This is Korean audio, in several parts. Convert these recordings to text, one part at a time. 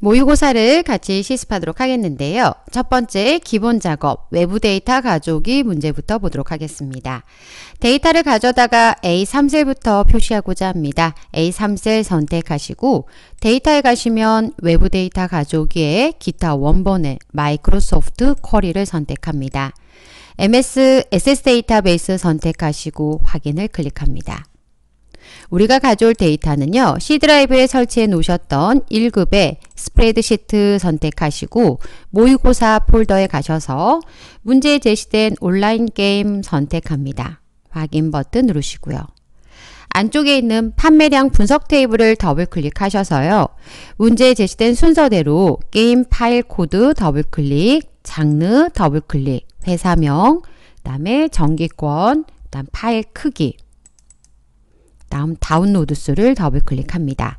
모의고사를 같이 실습하도록 하겠는데요. 첫 번째 기본 작업 외부 데이터 가져오기 문제부터 보도록 하겠습니다. 데이터를 가져다가 A3셀부터 표시하고자 합니다. A3셀 선택하시고 데이터에 가시면 외부 데이터 가져오기에 기타 원본의 마이크로소프트 쿼리를 선택합니다. MS SS 데이터베이스 선택하시고 확인을 클릭합니다. 우리가 가져올 데이터는요. C드라이브에 설치해 놓으셨던 1급의 스프레드시트 선택하시고 모의고사 폴더에 가셔서 문제에 제시된 온라인 게임 선택합니다. 확인 버튼 누르시고요. 안쪽에 있는 판매량 분석 테이블을 더블 클릭하셔서요. 문제에 제시된 순서대로 게임 파일 코드 더블 클릭, 장르 더블 클릭, 회사명, 그 다음에 정기권, 그 다음 파일 크기, 다음 다운로드 수를 더블 클릭합니다.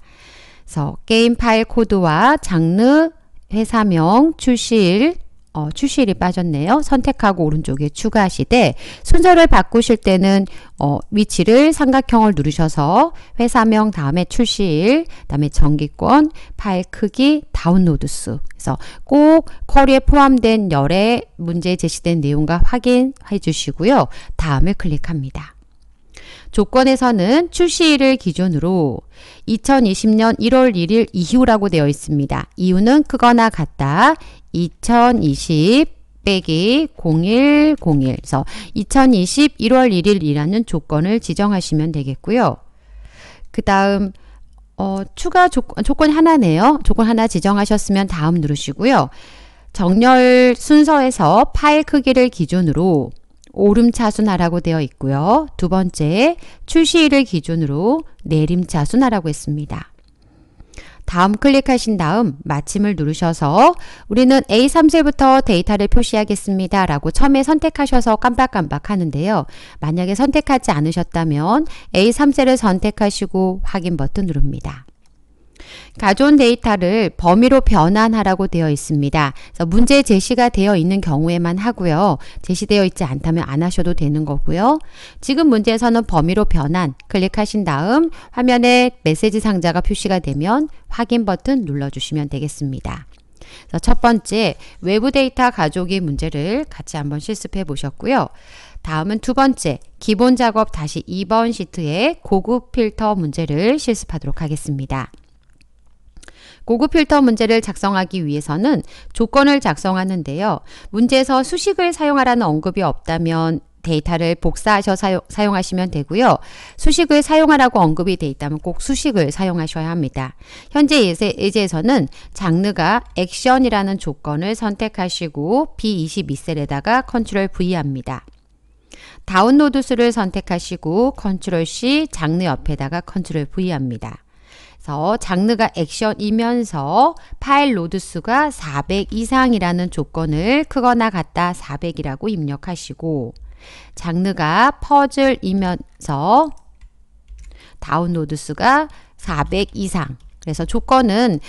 그래서 게임 파일 코드와 장르, 회사명, 출시일, 어, 출시일이 빠졌네요. 선택하고 오른쪽에 추가하시되 순서를 바꾸실 때는 어, 위치를 삼각형을 누르셔서 회사명 다음에 출시일, 다음에 정기권, 파일 크기, 다운로드 수 그래서 꼭 쿼리에 포함된 열의 문제 제시된 내용과 확인해 주시고요. 다음을 클릭합니다. 조건에서는 출시일을 기준으로 2020년 1월 1일 이후라고 되어 있습니다. 이유는 크거나 같다. 2020 빼기 0101 그래서 2020 1월 1일이라는 조건을 지정하시면 되겠고요. 그 다음 어, 추가 조건, 조건 하나네요. 조건 하나 지정하셨으면 다음 누르시고요. 정렬 순서에서 파일 크기를 기준으로 오름차순화라고 되어 있고요. 두 번째, 출시일을 기준으로 내림차순화라고 했습니다. 다음 클릭하신 다음 마침을 누르셔서 우리는 A3셀부터 데이터를 표시하겠습니다. 라고 처음에 선택하셔서 깜빡깜빡 하는데요. 만약에 선택하지 않으셨다면 A3셀을 선택하시고 확인 버튼 누릅니다. 가져온 데이터를 범위로 변환하라고 되어 있습니다. 그래서 문제 제시가 되어 있는 경우에만 하고요. 제시되어 있지 않다면 안 하셔도 되는 거고요. 지금 문제에서는 범위로 변환 클릭하신 다음 화면에 메시지 상자가 표시가 되면 확인 버튼 눌러주시면 되겠습니다. 첫 번째 외부 데이터 가족의 문제를 같이 한번 실습해 보셨고요. 다음은 두 번째 기본 작업 다시 2번 시트의 고급 필터 문제를 실습하도록 하겠습니다. 고급 필터 문제를 작성하기 위해서는 조건을 작성하는데요. 문제에서 수식을 사용하라는 언급이 없다면 데이터를 복사하셔 사용, 사용하시면 되고요. 수식을 사용하라고 언급이 돼 있다면 꼭 수식을 사용하셔야 합니다. 현재 예제, 예제에서는 장르가 액션이라는 조건을 선택하시고 B22셀에다가 컨트롤 V 합니다. 다운로드 수를 선택하시고 컨트롤 C 장르 옆에다가 컨트롤 V 합니다. 그래서 장르가 액션이면서 파일 로드 수가 400 이상이라는 조건을 크거나 같다 400이라고 입력하시고 장르가 퍼즐이면서 다운로드 수가 400 이상 그래서 조건은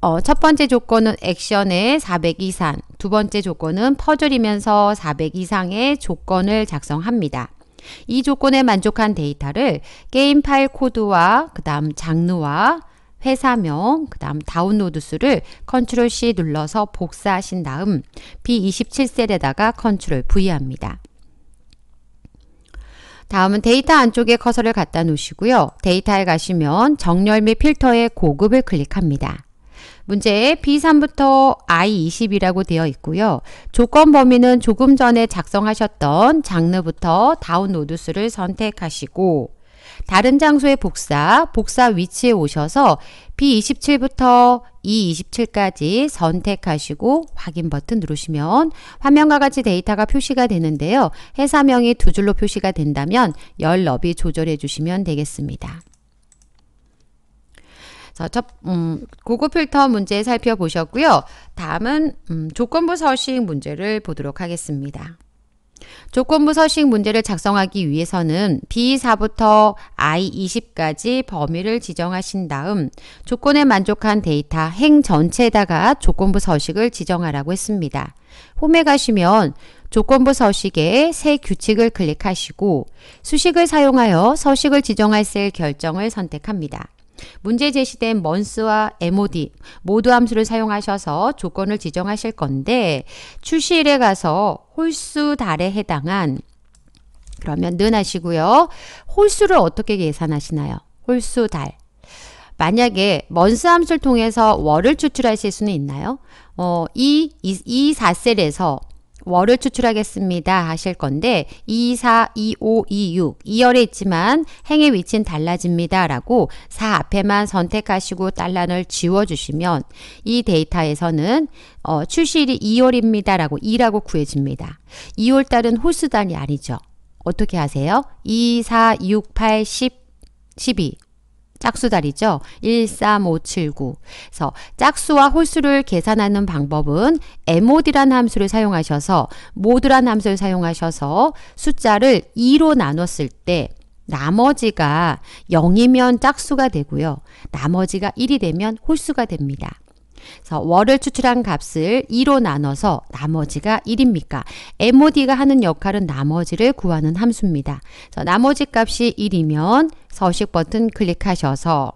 어, 첫 번째 조건은 액션의 400 이상 두 번째 조건은 퍼즐이면서 400 이상의 조건을 작성합니다. 이 조건에 만족한 데이터를 게임 파일 코드와 그 다음 장르와 회사명, 그 다음 다운로드 수를 c t r l C 눌러서 복사하신 다음 B27셀에다가 c t r l V 합니다. 다음은 데이터 안쪽에 커서를 갖다 놓으시고요. 데이터에 가시면 정렬 및 필터의 고급을 클릭합니다. 문제에 B3부터 I20이라고 되어 있고요. 조건 범위는 조금 전에 작성하셨던 장르부터 다운로드 수를 선택하시고 다른 장소의 복사, 복사 위치에 오셔서 B27부터 E27까지 선택하시고 확인 버튼 누르시면 화면과 같이 데이터가 표시가 되는데요. 회사명이두 줄로 표시가 된다면 열 너비 조절해 주시면 되겠습니다. 자, 첫, 음, 고급 필터 문제 살펴보셨고요. 다음은 음, 조건부 서식 문제를 보도록 하겠습니다. 조건부 서식 문제를 작성하기 위해서는 B4부터 I20까지 범위를 지정하신 다음 조건에 만족한 데이터 행 전체에다가 조건부 서식을 지정하라고 했습니다. 홈에 가시면 조건부 서식의 새 규칙을 클릭하시고 수식을 사용하여 서식을 지정할 셀 결정을 선택합니다. 문제 제시된 먼스와 MOD 모두 함수를 사용하셔서 조건을 지정하실 건데 출시일에 가서 홀수 달에 해당한 그러면 는 하시고요. 홀수를 어떻게 계산하시나요? 홀수 달. 만약에 먼스 함수를 통해서 월을 추출하실 수는 있나요? 어, 이, 이, 이 4셀에서 월을 추출하겠습니다 하실 건데 2, 4, 2, 5, 2, 6 2열에 있지만 행의 위치는 달라집니다 라고 4 앞에만 선택하시고 단란을 지워주시면 이 데이터에서는 어, 출시일이 2월입니다 라고 2라고 구해집니다. 2월달은 홀수단이 아니죠. 어떻게 하세요? 2, 4, 6, 8, 10, 12 짝수다리죠. 1, 3, 5, 7, 9. 그래서 짝수와 홀수를 계산하는 방법은 MOD란 함수를 사용하셔서 모드란 함수를 사용하셔서 숫자를 2로 나눴을 때 나머지가 0이면 짝수가 되고요. 나머지가 1이 되면 홀수가 됩니다. 그래서 월을 추출한 값을 2로 나눠서 나머지가 1입니까? MOD가 하는 역할은 나머지를 구하는 함수입니다. 그래서 나머지 값이 1이면 서식 버튼 클릭하셔서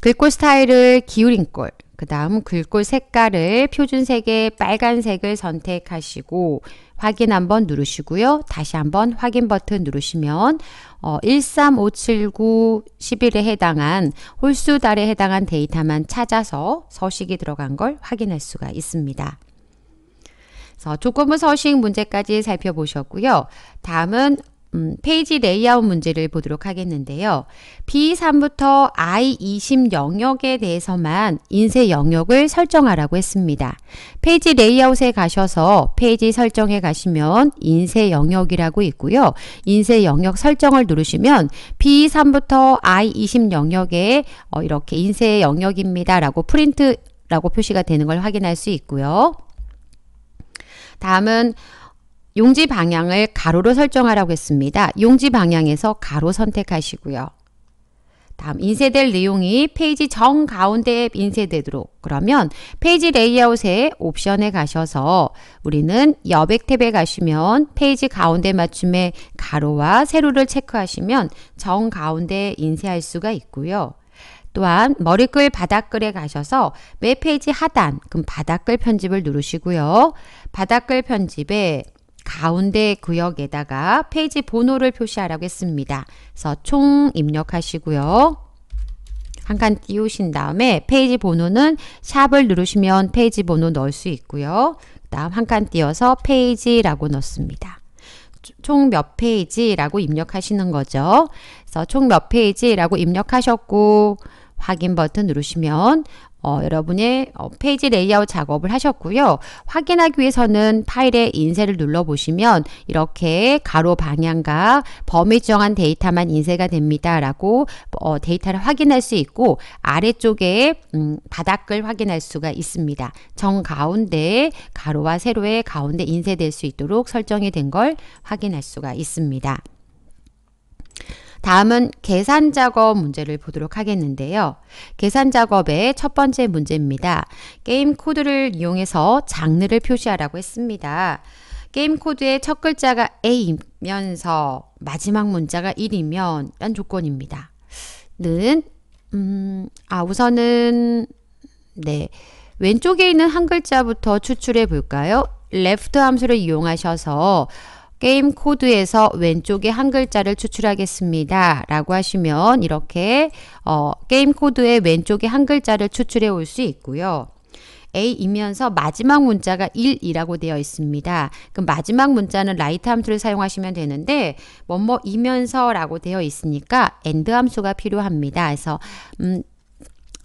글꼴 스타일을 기울인 꼴, 그 다음 글꼴 색깔을 표준색의 빨간색을 선택하시고 확인 한번 누르시고요. 다시 한번 확인 버튼 누르시면 어, 1357911에 해당한 홀수 달에 해당한 데이터만 찾아서 서식이 들어간 걸 확인할 수가 있습니다. 조건부 서식 문제까지 살펴보셨고요. 다음은 음, 페이지 레이아웃 문제를 보도록 하겠는데요. B3부터 I20 영역에 대해서만 인쇄 영역을 설정하라고 했습니다. 페이지 레이아웃에 가셔서 페이지 설정에 가시면 인쇄 영역이라고 있고요. 인쇄 영역 설정을 누르시면 B3부터 I20 영역에 어, 이렇게 인쇄 영역입니다. 라고 프린트라고 표시가 되는 걸 확인할 수 있고요. 다음은 용지 방향을 가로로 설정하라고 했습니다. 용지 방향에서 가로 선택하시고요. 다음 인쇄될 내용이 페이지 정 가운데에 인쇄되도록 그러면 페이지 레이아웃의 옵션에 가셔서 우리는 여백 탭에 가시면 페이지 가운데 맞춤의 가로와 세로를 체크하시면 정 가운데 에 인쇄할 수가 있고요. 또한 머리글 바닥글에 가셔서 매 페이지 하단, 그럼 바닥글 편집을 누르시고요. 바닥글 편집에 가운데 구역에다가 페이지 번호를 표시하라고 했습니다. 그래서 총 입력하시고요. 한 칸 띄우신 다음에 페이지 번호는 샵을 누르시면 페이지 번호 넣을 수 있고요. 그 다음 한 칸 띄워서 페이지라고 넣습니다. 총 몇 페이지라고 입력하시는 거죠. 그래서 총 몇 페이지라고 입력하셨고 확인 버튼 누르시면 어, 여러분의 어, 페이지 레이아웃 작업을 하셨고요. 확인하기 위해서는 파일에 인쇄를 눌러보시면 이렇게 가로 방향과 범위 정한 데이터만 인쇄가 됩니다. 라고 어, 데이터를 확인할 수 있고 아래쪽에 음, 바닥을 확인할 수가 있습니다. 정 가운데 가로와 세로의 가운데 인쇄될 수 있도록 설정이 된 걸 확인할 수가 있습니다. 다음은 계산 작업 문제를 보도록 하겠는데요. 계산 작업의 첫 번째 문제입니다. 게임 코드를 이용해서 장르를 표시하라고 했습니다. 게임 코드의 첫 글자가 A이면서 마지막 문자가 1이면 란 조건입니다. 는 음, 아 우선은 네 왼쪽에 있는 한 글자부터 추출해 볼까요? left 함수를 이용하셔서 게임 코드에서 왼쪽에 한 글자를 추출하겠습니다. 라고 하시면 이렇게 어, 게임 코드의 왼쪽에 한 글자를 추출해 올 수 있고요. A이면서 마지막 문자가 1이라고 되어 있습니다. 그럼 마지막 문자는 라이트 함수를 사용하시면 되는데 뭐뭐이면서 라고 되어 있으니까 AND 함수가 필요합니다. 그래서 음,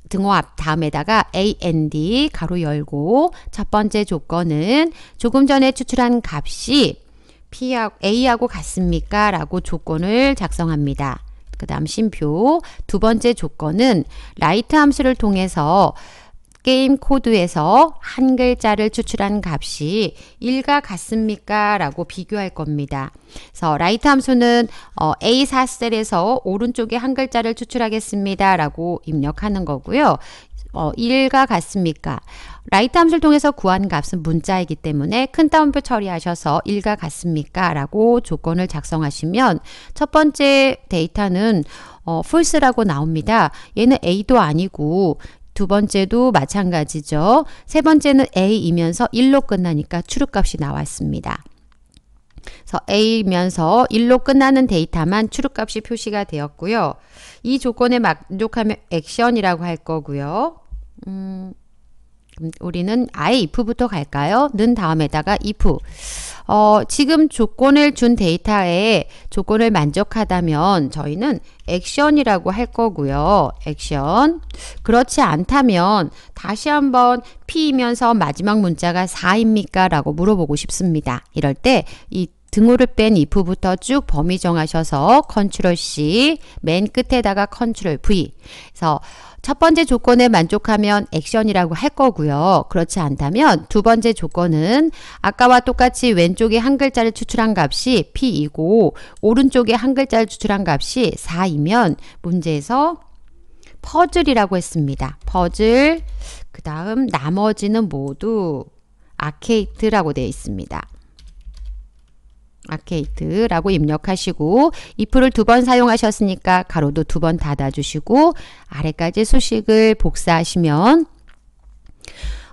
등호 앞 다음에다가 AND 가로 열고 첫 번째 조건은 조금 전에 추출한 값이 P하고, A하고 같습니까? 라고 조건을 작성합니다. 그 다음 심표 두 번째 조건은 라이트 함수를 통해서 게임 코드에서 한 글자를 추출한 값이 1과 같습니까? 라고 비교할 겁니다. 그래서 라이트 함수는 어, A4셀에서 오른쪽에 한 글자를 추출하겠습니다. 라고 입력하는 거고요. 어, 1과 같습니까? 라이트 함수를 통해서 구한 값은 문자이기 때문에 큰 따옴표 처리하셔서 1과 같습니까? 라고 조건을 작성하시면 첫 번째 데이터는 어, false라고 나옵니다. 얘는 A도 아니고 두 번째도 마찬가지죠. 세 번째는 A이면서 1로 끝나니까 추루값이 나왔습니다. 그래서 A면서 1로 끝나는 데이터만 출입값이 표시가 되었고요. 이 조건에 만족하면 액션이라고 할 거고요. 음, 우리는 아예 if부터 갈까요? 는 다음에다가 if. 어, 지금 조건을 준 데이터에 조건을 만족하다면 저희는 액션이라고 할 거고요. 액션. 그렇지 않다면 다시 한번 P이면서 마지막 문자가 4입니까? 라고 물어보고 싶습니다. 이럴 때이 등호를 뺀 if부터 쭉 범위 정하셔서 컨트롤 C 맨 끝에다가 컨트롤 V 그래서 첫 번째 조건에 만족하면 액션이라고 할 거고요. 그렇지 않다면 두 번째 조건은 아까와 똑같이 왼쪽에 한 글자를 추출한 값이 P이고 오른쪽에 한 글자를 추출한 값이 4이면 문제에서 퍼즐이라고 했습니다. 퍼즐 그 다음 나머지는 모두 아케이트라고 되어 있습니다. 아케이트라고 입력하시고 if를 두 번 사용하셨으니까 가로도 두 번 닫아주시고 아래까지 수식을 복사하시면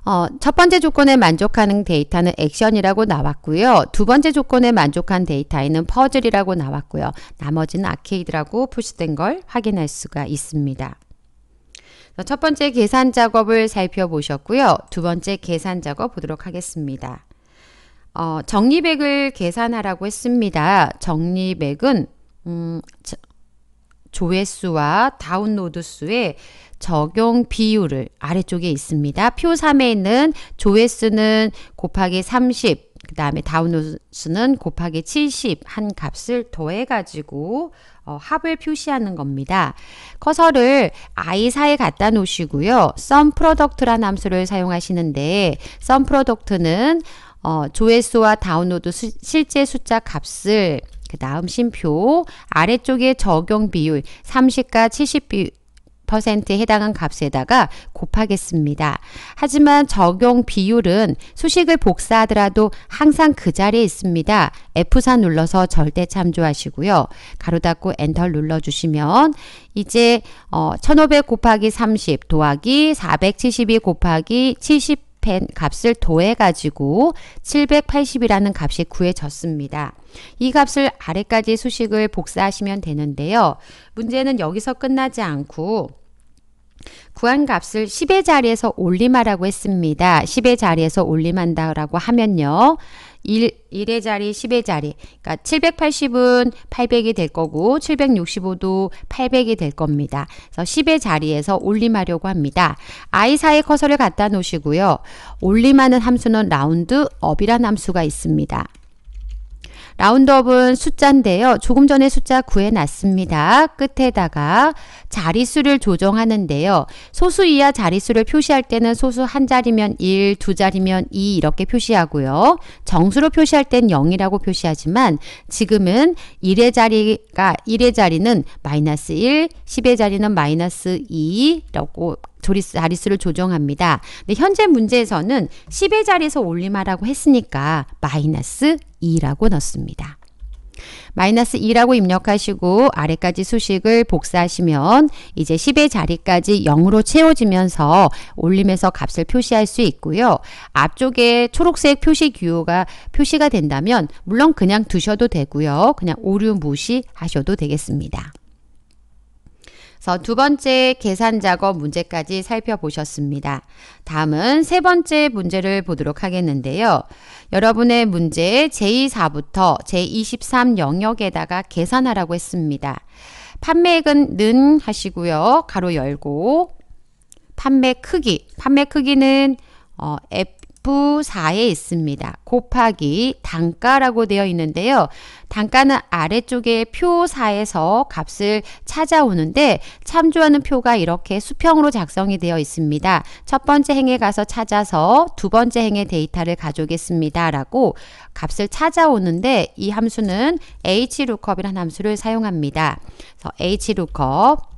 어, 첫 번째 조건에 만족하는 데이터는 액션이라고 나왔고요. 두 번째 조건에 만족한 데이터에는 퍼즐이라고 나왔고요. 나머지는 아케이드라고 표시된 걸 확인할 수가 있습니다. 첫 번째 계산 작업을 살펴보셨고요. 두 번째 계산 작업 보도록 하겠습니다. 어, 정리백을 계산하라고 했습니다. 정리백은 음, 저, 조회수와 다운로드 수의 적용 비율을 아래쪽에 있습니다. 표 3에 있는 조회수는 곱하기 30, 그 다음에 다운로드 수는 곱하기 70 한 값을 더해가지고 어, 합을 표시하는 겁니다. 커서를 i4에 갖다 놓으시고요. sum product란 함수를 사용하시는데 sum product는 어, 조회수와 다운로드 수, 실제 숫자 값을 그 다음 심표 아래쪽에 적용 비율 30과 70비 퍼센트에 해당한 값에다가 곱하겠습니다. 하지만 적용 비율은 수식을 복사하더라도 항상 그 자리에 있습니다. F4 눌러서 절대 참조하시고요. 가로 닫고 엔터 눌러주시면 이제 어, 1500 곱하기 30 더하기 472 곱하기 70펜 값을 더해가지고 780이라는 값이 구해졌습니다. 이 값을 아래까지 수식을 복사하시면 되는데요. 문제는 여기서 끝나지 않고 구한 값을 10의 자리에서 올림하라고 했습니다. 10의 자리에서 올림한다라고 하면요. 1, 1의 자리, 10의 자리. 그러니까 780은 800이 될 거고 765도 800이 될 겁니다. 그래서 10의 자리에서 올림하려고 합니다. i 4의 커서를 갖다 놓으시고요. 올림하는 함수는 라운드 업이라는 함수가 있습니다. 라운드업은 숫자인데요. 조금 전에 숫자 구해놨습니다. 끝에다가 자릿수를 조정하는데요. 소수 이하 자릿수를 표시할 때는 소수 한 자리면 1, 두 자리면 2 이렇게 표시하고요. 정수로 표시할 땐 0이라고 표시하지만 지금은 1의 자리가 1의 자리는 마이너스 1, 10의 자리는 마이너스 2라고 조리 자릿수를 조정합니다. 근데 현재 문제에서는 10의 자리에서 올림하라고 했으니까 마이너스 2라고 넣습니다. 마이너스 2라고 입력하시고 아래까지 수식을 복사하시면 이제 10의 자리까지 0으로 채워지면서 올림에서 값을 표시할 수 있고요. 앞쪽에 초록색 표시 기호가 표시가 된다면 물론 그냥 두셔도 되고요. 그냥 오류 무시하셔도 되겠습니다. 그래서 두 번째 계산 작업 문제까지 살펴보셨습니다. 다음은 세 번째 문제를 보도록 하겠는데요. 여러분의 문제 제24부터 제23 영역에다가 계산하라고 했습니다. 판매액은 는 하시고요. 가로 열고 판매 크기, 판매 크기는 어, 부사에 있습니다. 곱하기 단가라고 되어 있는데요. 단가는 아래쪽에 표사에서 값을 찾아오는데 참조하는 표가 이렇게 수평으로 작성이 되어 있습니다. 첫 번째 행에 가서 찾아서 두 번째 행의 데이터를 가져오겠습니다. 라고 값을 찾아오는데 이 함수는 hlookup 이라는 함수를 사용합니다. hlookup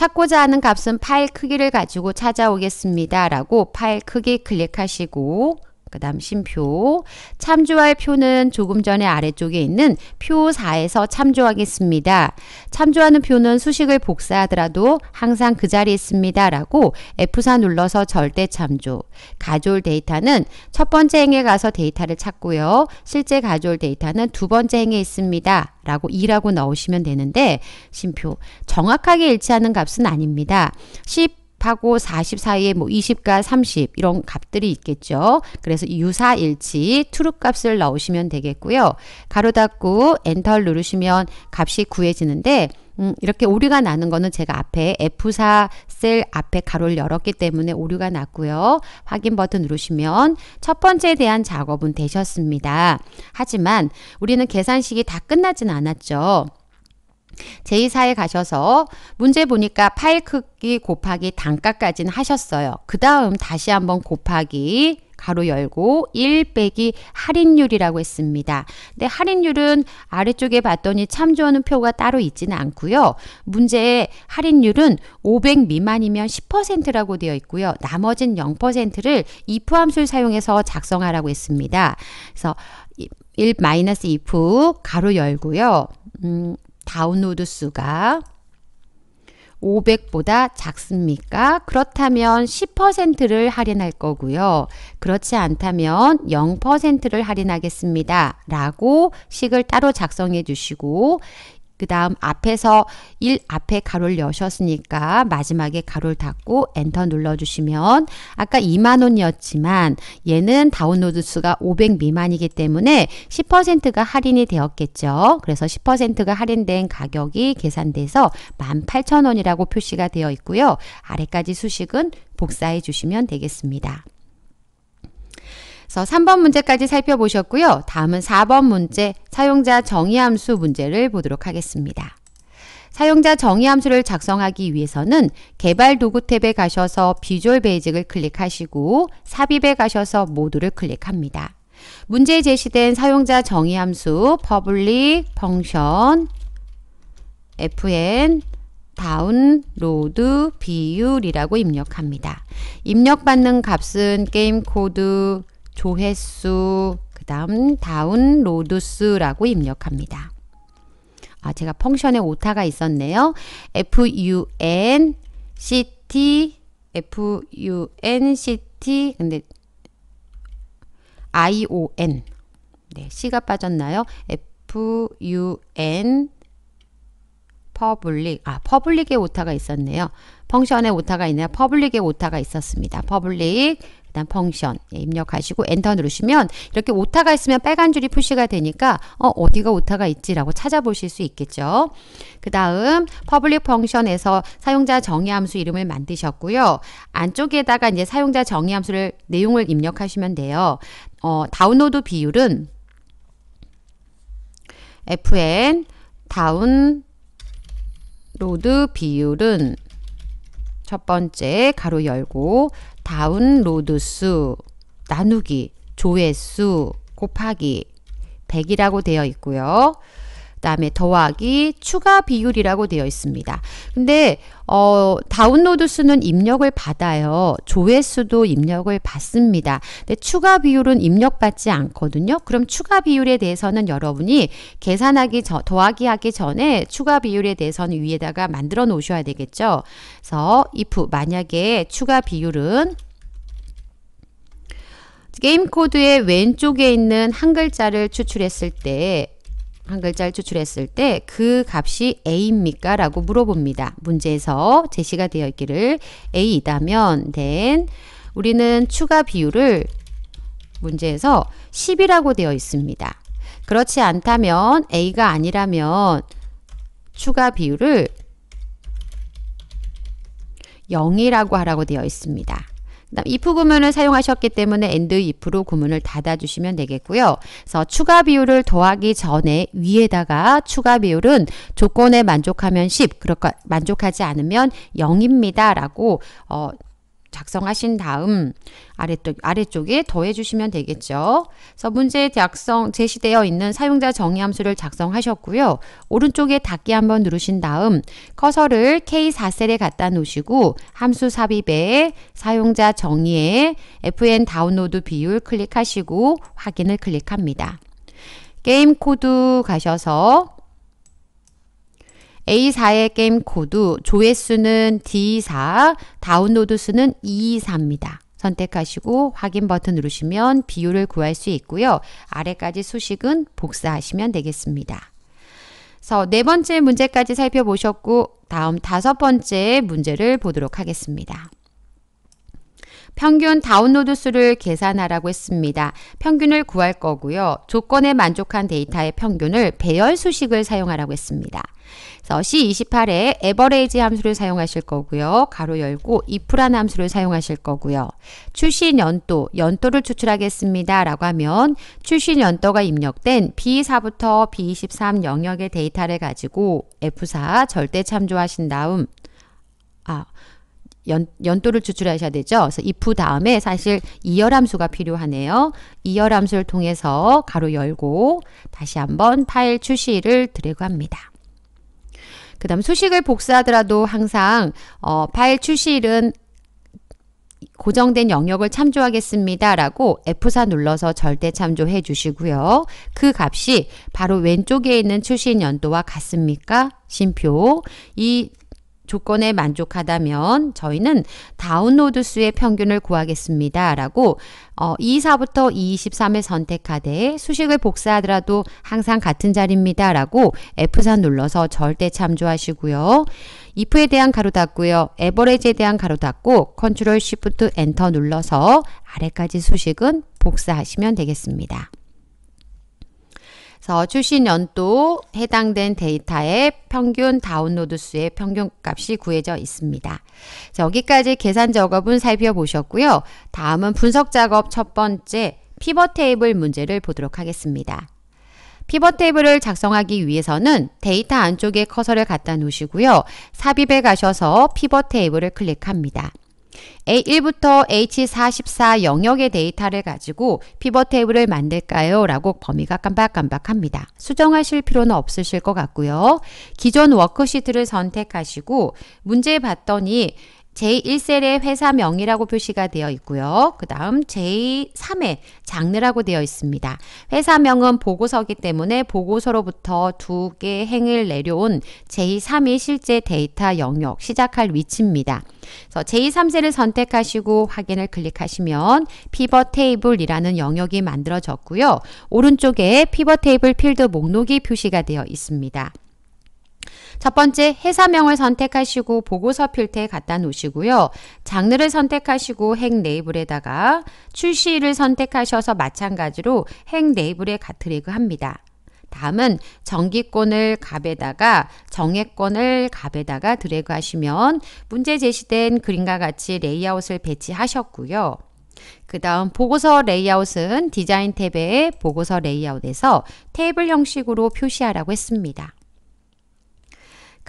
찾고자 하는 값은 파일 크기를 가지고 찾아오겠습니다. 라고 파일 크기 클릭하시고 그 다음 심표. 참조할 표는 조금 전에 아래쪽에 있는 표 4에서 참조하겠습니다. 참조하는 표는 수식을 복사하더라도 항상 그 자리에 있습니다. 라고 F4 눌러서 절대 참조. 가져올 데이터는 첫 번째 행에 가서 데이터를 찾고요. 실제 가져올 데이터는 두 번째 행에 있습니다. 라고 2라고 넣으시면 되는데 심표 정확하게 일치하는 값은 아닙니다. 10 10하고 40 사이에 뭐 20과 30 이런 값들이 있겠죠. 그래서 유사일치 트루 값을 넣으시면 되겠고요. 가로 닫고 엔터를 누르시면 값이 구해지는데 음, 이렇게 오류가 나는 거는 제가 앞에 F4 셀 앞에 가로를 열었기 때문에 오류가 났고요. 확인 버튼 누르시면 첫 번째에 대한 작업은 되셨습니다. 하지만 우리는 계산식이 다 끝나진 않았죠. 제2사에 가셔서 문제 보니까 파일 크기 곱하기 단가까지는 하셨어요. 그 다음 다시 한번 곱하기 가로 열고 1 빼기 할인율이라고 했습니다. 근데 할인율은 아래쪽에 봤더니 참조하는 표가 따로 있지는 않고요. 문제에 할인율은 500 미만이면 10%라고 되어 있고요. 나머진 0%를 if 함수를 사용해서 작성하라고 했습니다. 그래서 1-if 가로 열고요. 음, 다운로드 수가 500보다 작습니까? 그렇다면 10%를 할인할 거고요. 그렇지 않다면 0%를 할인하겠습니다. 라고 식을 따로 작성해 주시고 그 다음 앞에서 1 앞에 가로를 여셨으니까 마지막에 가로를 닫고 엔터 눌러주시면 아까 2만원이었지만 얘는 다운로드 수가 500 미만이기 때문에 10%가 할인이 되었겠죠. 그래서 10%가 할인된 가격이 계산돼서 18,000원이라고 표시가 되어 있고요. 아래까지 수식은 복사해 주시면 되겠습니다. 그래서 3번 문제까지 살펴보셨고요. 다음은 4번 문제 사용자 정의함수 문제를 보도록 하겠습니다. 사용자 정의 함수를 작성하기 위해서는 개발 도구 탭에 가셔서 비주얼 베이직을 클릭하시고 삽입에 가셔서 모두를 클릭합니다. 문제에 제시된 사용자 정의 함수 public function fn 다운로드 비율이라고 입력합니다. 입력받는 값은 게임 코드 조회수, 그 다음 다운로드 수라고 입력합니다. 아, 제가 펑션에 오타가 있었네요. fun, ct, fun, ct, 근데 ion. 네, C가 빠졌나요? fun, 퍼블릭. 아, 퍼블릭의 오타가 있었네요. 펑션의 오타가 있네요. 퍼블릭의 오타가 있었습니다. 퍼블릭. 일단 펑션 예, 입력하시고 엔터 누르시면 이렇게 오타가 있으면 빨간 줄이 표시가 되니까 어, 어디가 오타가 있지라고 찾아보실 수 있겠죠. 그 다음 퍼블릭 펑션에서 사용자 정의 함수 이름을 만드셨고요. 안쪽에다가 이제 사용자 정의 함수를 내용을 입력하시면 돼요. 어, 다운로드 비율은 fn 다운로드 비율은 첫 번째 가로 열고 다운로드 수 나누기 조회수 곱하기 100이라고 되어 있고요. 그다음에 더하기 추가 비율이라고 되어 있습니다. 근데 어, 다운로드 수는 입력을 받아요. 조회수도 입력을 받습니다. 근데 추가 비율은 입력받지 않거든요. 그럼 추가 비율에 대해서는 여러분이 계산하기 저, 더하기 하기 전에 추가 비율에 대해서는 위에다가 만들어 놓으셔야 되겠죠. 그래서 if 만약에 추가 비율은 게임 코드의 왼쪽에 있는 한 글자를 추출했을 때한 글자를 추출했을 때 그 값이 A입니까? 라고 물어봅니다. 문제에서 제시가 되어 있기를 A이다면 then 우리는 추가 비율을 문제에서 10이라고 되어 있습니다. 그렇지 않다면 A가 아니라면 추가 비율을 0이라고 하라고 되어 있습니다. if 구문을 사용하셨기 때문에 and if로 구문을 닫아주시면 되겠고요. 그래서 추가 비율을 더하기 전에 위에다가 추가 비율은 조건에 만족하면 10, 그렇게 만족하지 않으면 0입니다. 라고 어, 작성하신 다음 아래쪽, 아래쪽에 더해주시면 되겠죠. 그래서 문제 작성 제시되어 있는 사용자 정의 함수를 작성하셨고요. 오른쪽에 닫기 한번 누르신 다음 커서를 K4셀에 갖다 놓으시고 함수 삽입에 사용자 정의에 FN 다운로드 비율 클릭하시고 확인을 클릭합니다. 게임 코드 가셔서 A4의 게임 코드, 조회수는 D4, 다운로드 수는 e 2 4입니다 선택하시고 확인 버튼 누르시면 비율을 구할 수 있고요. 아래까지 수식은 복사하시면 되겠습니다. 그래서 네 번째 문제까지 살펴보셨고 다음 다섯 번째 문제를 보도록 하겠습니다. 평균 다운로드 수를 계산하라고 했습니다. 평균을 구할 거고요. 조건에 만족한 데이터의 평균을 배열 수식을 사용하라고 했습니다. 그래서 C28에 에버레이지 함수를 사용하실 거고요. 가로 열고 이프란 함수를 사용하실 거고요. 출신 연도, 연도를 추출하겠습니다. 라고 하면 출신 연도가 입력된 B4부터 B23 영역의 데이터를 가지고 F4 절대 참조하신 다음 아, 연, 연도를 추출하셔야 되죠. 그래서 if 다음에 사실 이열함수가 필요하네요. 이열함수를 통해서 가로 열고 다시 한번 파일 출시를 드래그합니다. 그 다음 수식을 복사하더라도 항상 어, 파일 출시일은 고정된 영역을 참조하겠습니다. 라고 F4 눌러서 절대 참조해 주시고요. 그 값이 바로 왼쪽에 있는 출신 연도와 같습니까? 심표. 이 조건에 만족하다면 저희는 다운로드 수의 평균을 구하겠습니다. 라고 어, 24부터 23을 선택하되 수식을 복사하더라도 항상 같은 자리입니다. 라고 F4 눌러서 절대 참조하시고요. if에 대한 가로 닫고요. average에 대한 가로 닫고 컨트롤 쉬프트 엔터 눌러서 아래까지 수식은 복사하시면 되겠습니다. 그래서 출시 연도 해당된 데이터의 평균 다운로드 수의 평균 값이 구해져 있습니다. 자, 여기까지 계산 작업은 살펴보셨고요. 다음은 분석 작업 첫 번째 피벗 테이블 문제를 보도록 하겠습니다. 피벗 테이블을 작성하기 위해서는 데이터 안쪽에 커서를 갖다 놓으시고요. 삽입에 가셔서 피벗 테이블을 클릭합니다. A1부터 H44 영역의 데이터를 가지고 피벗 테이블을 만들까요? 라고 범위가 깜박깜박합니다. 수정하실 필요는 없으실 것 같고요. 기존 워크시트를 선택하시고 문제 봤더니 제1셀에 회사명이라고 표시가 되어 있고요. 그 다음 제3의 장르라고 되어 있습니다. 회사명은 보고서기 때문에 보고서로부터 두 개 행을 내려온 제3의 실제 데이터 영역 시작할 위치입니다. 그래서 제3셀을 선택하시고 확인을 클릭하시면 피벗 테이블이라는 영역이 만들어졌고요. 오른쪽에 피벗 테이블 필드 목록이 표시가 되어 있습니다. 첫 번째 회사명을 선택하시고 보고서 필터에 갖다 놓으시고요. 장르를 선택하시고 행네이블에다가 출시일을 선택하셔서 마찬가지로 행네이블에 가트리그 합니다. 다음은 정기권을 갑에다가 정액권을 갑에다가 드래그 하시면 문제 제시된 그림과 같이 레이아웃을 배치하셨고요. 그 다음 보고서 레이아웃은 디자인 탭의 보고서 레이아웃에서 테이블 형식으로 표시하라고 했습니다.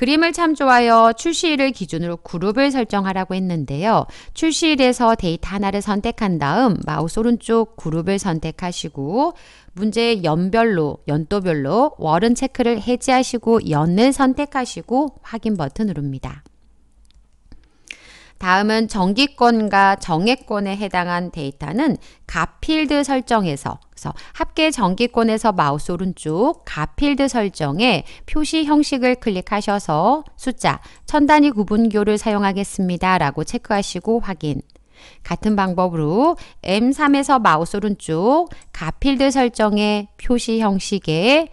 그림을 참조하여 출시일을 기준으로 그룹을 설정하라고 했는데요. 출시일에서 데이터 하나를 선택한 다음 마우스 오른쪽 그룹을 선택하시고 문제 연별로, 연도별로 월은 체크를 해제하시고 연을 선택하시고 확인 버튼 누릅니다. 다음은 정기권과 정액권에 해당한 데이터는 가필드 설정에서 그래서 합계 정기권에서 마우스 오른쪽 가필드 설정에 표시 형식을 클릭하셔서 숫자 천 단위 구분교를 사용하겠습니다. 라고 체크하시고 확인 같은 방법으로 M3에서 마우스 오른쪽 가필드 설정의 표시 형식에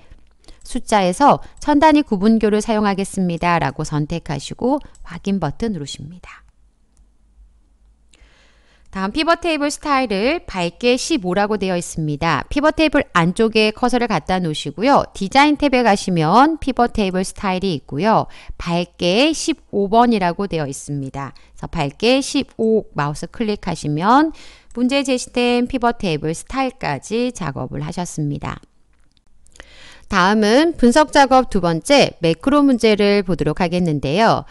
숫자에서 천 단위 구분교를 사용하겠습니다. 라고 선택하시고 확인 버튼 누르십니다. 다음 피벗 테이블 스타일을 밝게 15라고 되어 있습니다. 피벗 테이블 안쪽에 커서를 갖다 놓으시고요. 디자인 탭에 가시면 피벗 테이블 스타일이 있고요. 밝게 15번이라고 되어 있습니다. 그래서 밝게 15 마우스 클릭하시면 문제 제시된 피벗 테이블 스타일까지 작업을 하셨습니다. 다음은 분석 작업 두 번째 매크로 문제를 보도록 하겠는데요.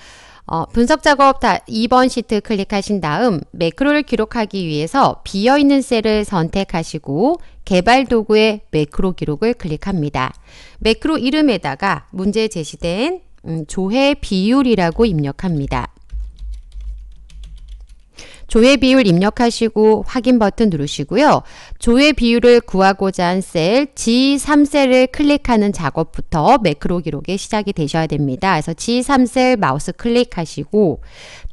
어, 분석 작업 다 2번 시트 클릭하신 다음 매크로를 기록하기 위해서 비어있는 셀을 선택하시고 개발 도구의 매크로 기록을 클릭합니다. 매크로 이름에다가 문제 제시된 음, 조회 비율이라고 입력합니다. 조회 비율 입력하시고 확인 버튼 누르시고요. 조회 비율을 구하고자 한 셀 G3셀을 클릭하는 작업부터 매크로 기록에 시작이 되셔야 됩니다. 그래서 G3셀 마우스 클릭하시고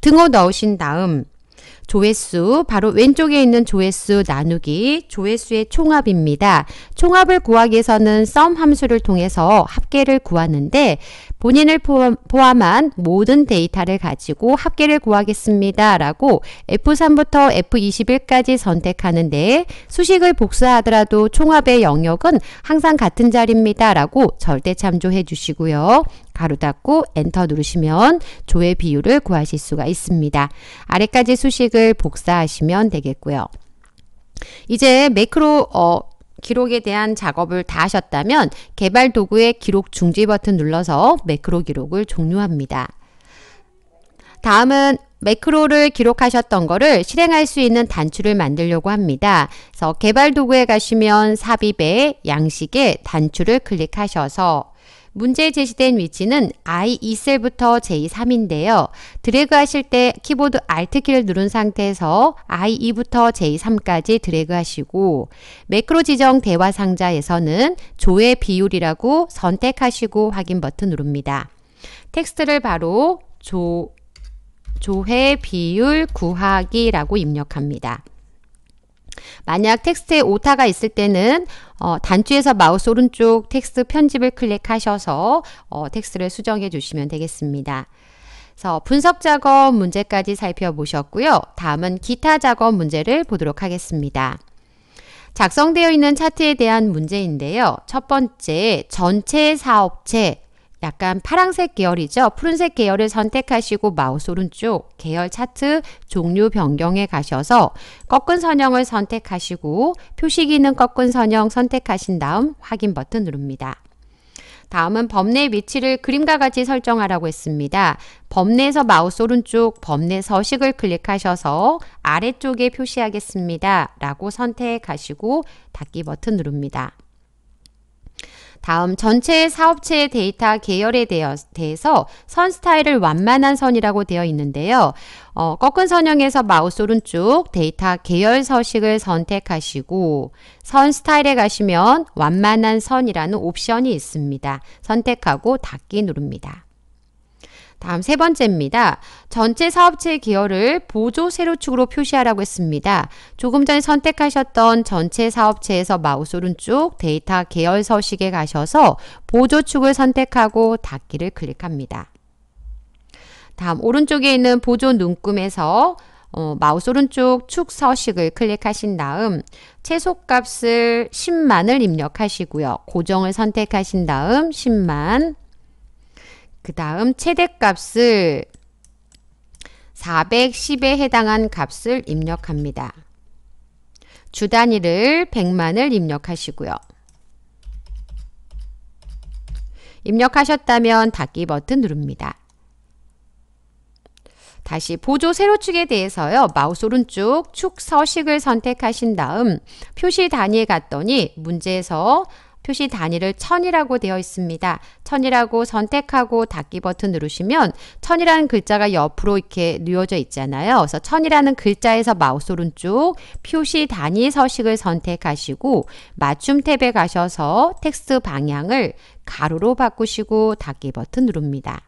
등호 넣으신 다음 조회수 바로 왼쪽에 있는 조회수 나누기 조회수의 총합입니다. 총합을 구하기 위해서는 sum 함수를 통해서 합계를 구하는데 본인을 포함한 모든 데이터를 가지고 합계를 구하겠습니다. 라고 F3부터 F21까지 선택하는데 수식을 복사하더라도 총합의 영역은 항상 같은 자리입니다. 라고 절대 참조해 주시고요. 가로 닫고 엔터 누르시면 조회 비율을 구하실 수가 있습니다. 아래까지 수식을 수식을 복사하시면 되겠고요. 이제 매크로 어, 기록에 대한 작업을 다 하셨다면 개발 도구의 기록 중지 버튼 눌러서 매크로 기록을 종료합니다. 다음은 매크로를 기록하셨던 거를 실행할 수 있는 단추를 만들려고 합니다. 그래서 개발 도구에 가시면 삽입에 양식에 단추를 클릭하셔서 문제에 제시된 위치는 I2셀부터 J3인데요. 드래그 하실 때 키보드 Alt 키를 누른 상태에서 I2부터 J3까지 드래그 하시고 매크로 지정 대화 상자에서는 조회 비율이라고 선택하시고 확인 버튼 누릅니다. 텍스트를 바로 조, 조회 비율 구하기라고 입력합니다. 만약 텍스트에 오타가 있을 때는 어, 단추에서 마우스 오른쪽 텍스트 편집을 클릭하셔서 어, 텍스트를 수정해 주시면 되겠습니다. 그래서 분석 작업 문제까지 살펴보셨고요. 다음은 기타 작업 문제를 보도록 하겠습니다. 작성되어 있는 차트에 대한 문제인데요. 첫 번째, 전체 사업체, 약간 파란색 계열이죠. 푸른색 계열을 선택하시고 마우스 오른쪽 계열 차트 종류 변경에 가셔서 꺾은 선형을 선택하시고 표시 기능 꺾은 선형 선택하신 다음 확인 버튼 누릅니다. 다음은 범례 위치를 그림과 같이 설정하라고 했습니다. 범례에서 마우스 오른쪽 범례 서식을 클릭하셔서 아래쪽에 표시하겠습니다. 라고 선택하시고 닫기 버튼 누릅니다. 다음 전체 사업체의 데이터 계열에 대해서 선 스타일을 완만한 선이라고 되어 있는데요. 어, 꺾은 선형에서 마우스 오른쪽 데이터 계열 서식을 선택하시고 선 스타일에 가시면 완만한 선이라는 옵션이 있습니다. 선택하고 닫기 누릅니다. 다음 세 번째입니다. 전체 사업체의 기여를 보조 세로축으로 표시하라고 했습니다. 조금 전에 선택하셨던 전체 사업체에서 마우스 오른쪽 데이터 계열 서식에 가셔서 보조축을 선택하고 닫기를 클릭합니다. 다음 오른쪽에 있는 보조 눈금에서 어, 마우스 오른쪽 축 서식을 클릭하신 다음 최소값을 10만을 입력하시고요. 고정을 선택하신 다음 10만 그 다음 최대값을 410에 해당한 값을 입력합니다. 주 단위를 100만을 입력하시고요. 입력하셨다면 닫기 버튼 누릅니다. 다시 보조 세로축에 대해서요. 마우스 오른쪽 축 서식을 선택하신 다음 표시 단위에 갔더니 문제에서 표시 단위를 천이라고 되어 있습니다. 천이라고 선택하고 닫기 버튼 누르시면 천이라는 글자가 옆으로 이렇게 누워져 있잖아요. 그래서 천이라는 글자에서 마우스 오른쪽 표시 단위 서식을 선택하시고 맞춤 탭에 가셔서 텍스트 방향을 가로로 바꾸시고 닫기 버튼 누릅니다.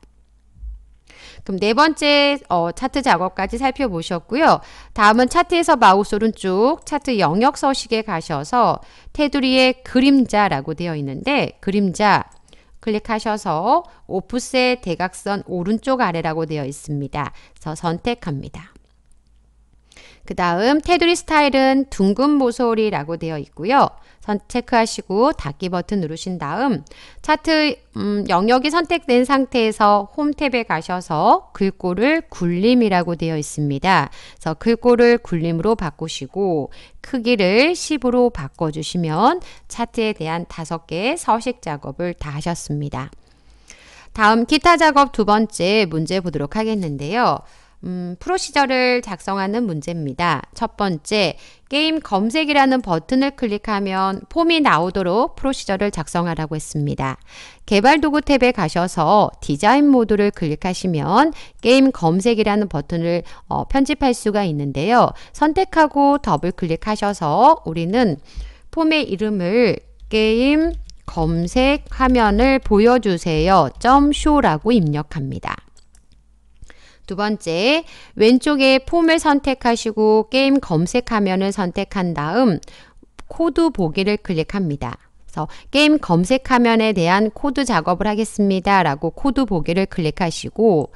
그럼 네 번째 어, 차트 작업까지 살펴보셨고요. 다음은 차트에서 마우스 오른쪽 차트 영역 서식에 가셔서 테두리에 그림자라고 되어 있는데 그림자 클릭하셔서 오프셋 대각선 오른쪽 아래라고 되어 있습니다. 그래서 선택합니다. 그 다음 테두리 스타일은 둥근 모서리라고 되어 있고요. 선택하시고 닫기 버튼 누르신 다음 차트 음, 영역이 선택된 상태에서 홈 탭에 가셔서 글꼴을 굴림이라고 되어 있습니다. 그래서 글꼴을 굴림으로 바꾸시고 크기를 10으로 바꿔주시면 차트에 대한 5개의 서식 작업을 다 하셨습니다. 다음 기타 작업 두 번째 문제 보도록 하겠는데요. 음, 프로시저를 작성하는 문제입니다. 첫 번째, 게임 검색이라는 버튼을 클릭하면 폼이 나오도록 프로시저를 작성하라고 했습니다. 개발 도구 탭에 가셔서 디자인 모드를 클릭하시면 게임 검색이라는 버튼을 어, 편집할 수가 있는데요. 선택하고 더블 클릭하셔서 우리는 폼의 이름을 게임 검색 화면을 보여주세요. .show라고 입력합니다. 두 번째, 왼쪽에 폼을 선택하시고 게임 검색화면을 선택한 다음 코드 보기를 클릭합니다. 그래서 게임 검색화면에 대한 코드 작업을 하겠습니다. 라고 코드 보기를 클릭하시고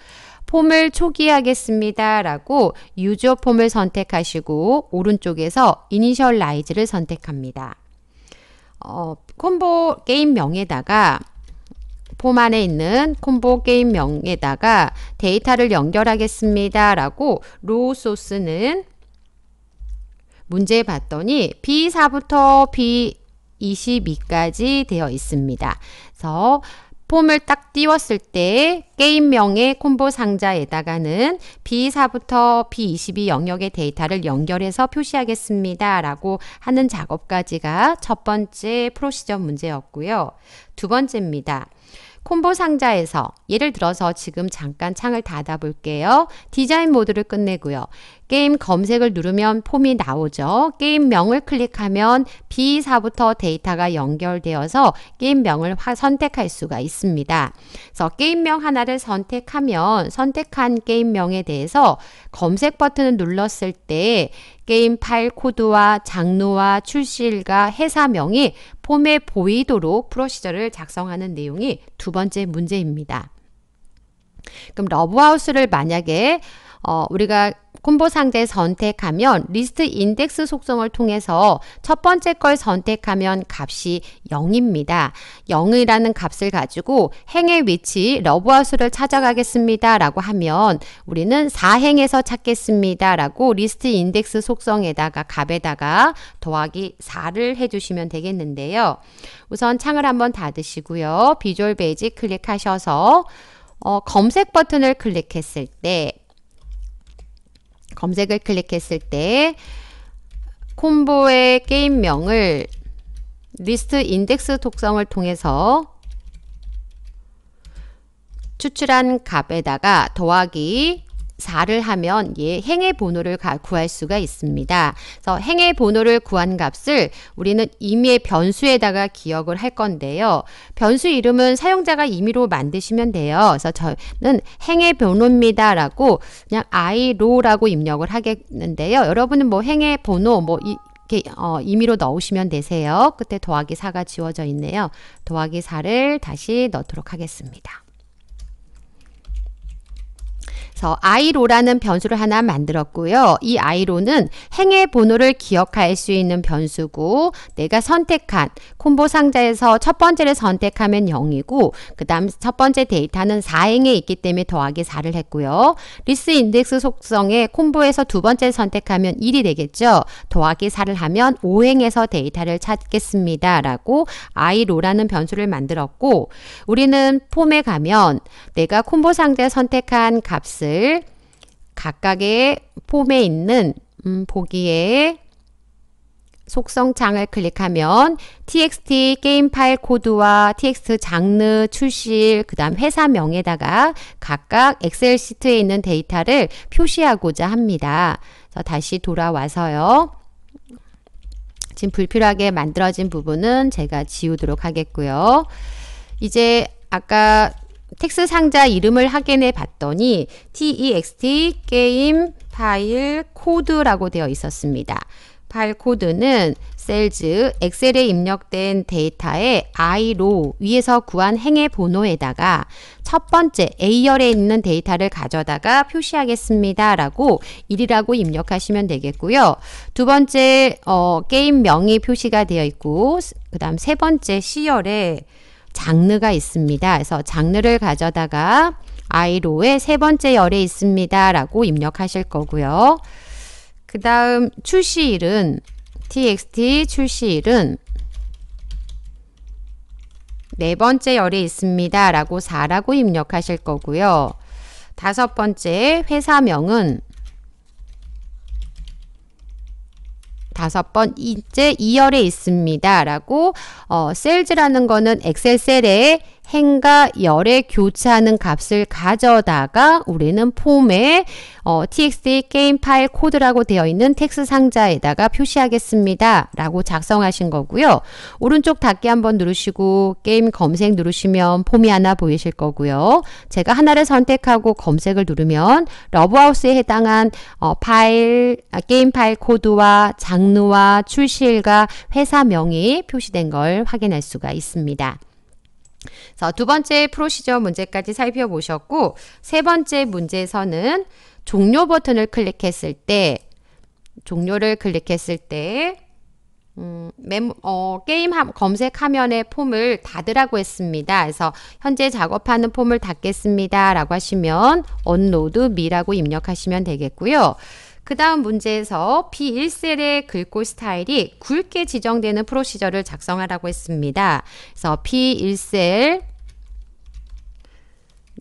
폼을 초기하겠습니다. 라고 유저 폼을 선택하시고 오른쪽에서 이니셜라이즈를 선택합니다. 어, 콤보 게임명에다가 폼 안에 있는 콤보 게임명에다가 데이터를 연결하겠습니다. 라고 로 소스는 문제 봤더니 B4부터 B22까지 되어 있습니다. 그래서 폼을 딱 띄웠을 때 게임명의 콤보 상자에다가는 B4부터 B22 영역의 데이터를 연결해서 표시하겠습니다. 라고 하는 작업까지가 첫 번째 프로시저 문제였고요. 두 번째입니다. 콤보 상자에서 예를 들어서 지금 잠깐 창을 닫아 볼게요. 디자인 모드를 끝내고요. 게임 검색을 누르면 폼이 나오죠. 게임명을 클릭하면 B4부터 데이터가 연결되어서 게임명을 선택할 수가 있습니다. 그래서 게임명 하나를 선택하면 선택한 게임명에 대해서 검색 버튼을 눌렀을 때 게임 파일 코드와 장르와 출시일과 회사명이 폼에 보이도록 프로시저를 작성하는 내용이 두 번째 문제입니다. 그럼 러브하우스를 만약에 어, 우리가 콤보 상대 선택하면 리스트 인덱스 속성을 통해서 첫 번째 걸 선택하면 값이 0입니다. 0이라는 값을 가지고 행의 위치 러브와 수를 찾아가겠습니다. 라고 하면 우리는 4행에서 찾겠습니다. 라고 리스트 인덱스 속성에다가 값에다가 더하기 4를 해주시면 되겠는데요. 우선 창을 한번 닫으시고요. 비주얼 베이직 클릭하셔서 어, 검색 버튼을 클릭했을 때 검색을 클릭했을 때 콤보의 게임명을 리스트 인덱스 독성을 통해서 추출한 값에다가 더하기 4를 하면 예, 행의 번호를 구할 수가 있습니다. 그래서 행의 번호를 구한 값을 우리는 임의의 변수에다가 기억을 할 건데요. 변수 이름은 사용자가 임의로 만드시면 돼요. 그래서 저는 행의 번호입니다 라고 그냥 i로라고 입력을 하겠는데요. 여러분은 뭐 행의 번호 뭐 이, 어, 임의로 넣으시면 되세요. 그때 더하기 4가 지워져 있네요. 더하기 4를 다시 넣도록 하겠습니다. 그래서 i로라는 변수를 하나 만들었고요. 이 i로는 행의 번호를 기억할 수 있는 변수고 내가 선택한 콤보 상자에서 첫 번째를 선택하면 0이고 그 다음 첫 번째 데이터는 4행에 있기 때문에 더하기 4를 했고요. 리스 인덱스 속성에 콤보에서 두 번째 선택하면 1이 되겠죠. 더하기 4를 하면 5행에서 데이터를 찾겠습니다. 라고 i로라는 변수를 만들었고 우리는 폼에 가면 내가 콤보 상자 선택한 값을 것들 각각의 폼에 있는 음, 보기에 속성창을 클릭하면 txt 게임 파일 코드와 txt 장르 출시 그 다음 회사명에다가 각각 엑셀 시트에 있는 데이터를 표시하고자 합니다. 자, 다시 돌아와서요. 지금 불필요하게 만들어진 부분은 제가 지우도록 하겠고요. 이제 아까 텍스 상자 이름을 확인해 봤더니 text e 게임 파일 코드라고 되어 있었습니다. 파일 코드는 셀즈 엑셀에 입력된 데이터의 i로 위에서 구한 행의 번호에다가 첫 번째 A열에 있는 데이터를 가져다가 표시하겠습니다. 라고 1이라고 입력하시면 되겠고요. 두 번째 어, 게임명이 표시가 되어 있고 그 다음 세 번째 C열에 장르가 있습니다. 그래서 장르를 가져다가 i로의 세 번째 열에 있습니다. 라고 입력하실 거고요. 그 다음 출시일은 txt 출시일은 네 번째 열에 있습니다. 라고 4라고 입력하실 거고요. 다섯 번째 회사명은 다섯 번 이제 2열에 있습니다. 라고 어, 셀즈라는 거는 엑셀 셀에 행과 열에 교차하는 값을 가져다가 우리는 폼에 어, txt 게임 파일 코드라고 되어 있는 텍스 상자에다가 표시하겠습니다. 라고 작성하신 거고요. 오른쪽 닫기 한번 누르시고 게임 검색 누르시면 폼이 하나 보이실 거고요. 제가 하나를 선택하고 검색을 누르면 러브하우스에 해당한 어, 파일, 아, 게임 파일 코드와 장르와 출시일과 회사명이 표시된 걸 확인할 수가 있습니다. 그두 번째 프로시저 문제까지 살펴보셨고 세 번째 문제에서는 종료 버튼을 클릭했을 때 종료를 클릭했을 때 음, 메 어, 게임 함, 검색 화면에 폼을 닫으라고 했습니다. 그래서 현재 작업하는 폼을 닫겠습니다. 라고 하시면 언로드 미라고 입력하시면 되겠고요. 그 다음 문제에서 B1셀의 글꼴 스타일이 굵게 지정되는 프로시저를 작성하라고 했습니다. 그래서 B1셀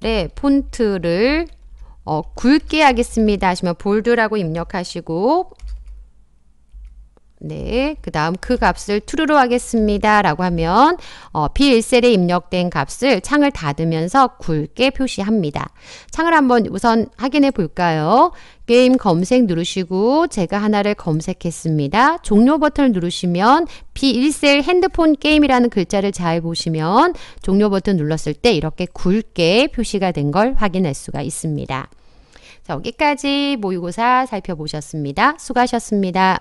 네, 폰트를 어, 굵게 하겠습니다 하시면 볼드라고 입력하시고 네, 그 다음 그 값을 true로 하겠습니다. 라고 하면 어, B1셀에 입력된 값을 창을 닫으면서 굵게 표시합니다. 창을 한번 우선 확인해 볼까요? 게임 검색 누르시고 제가 하나를 검색했습니다. 종료 버튼을 누르시면 B1셀 핸드폰 게임이라는 글자를 잘 보시면 종료 버튼 눌렀을 때 이렇게 굵게 표시가 된 걸 확인할 수가 있습니다. 자, 여기까지 모의고사 살펴보셨습니다. 수고하셨습니다.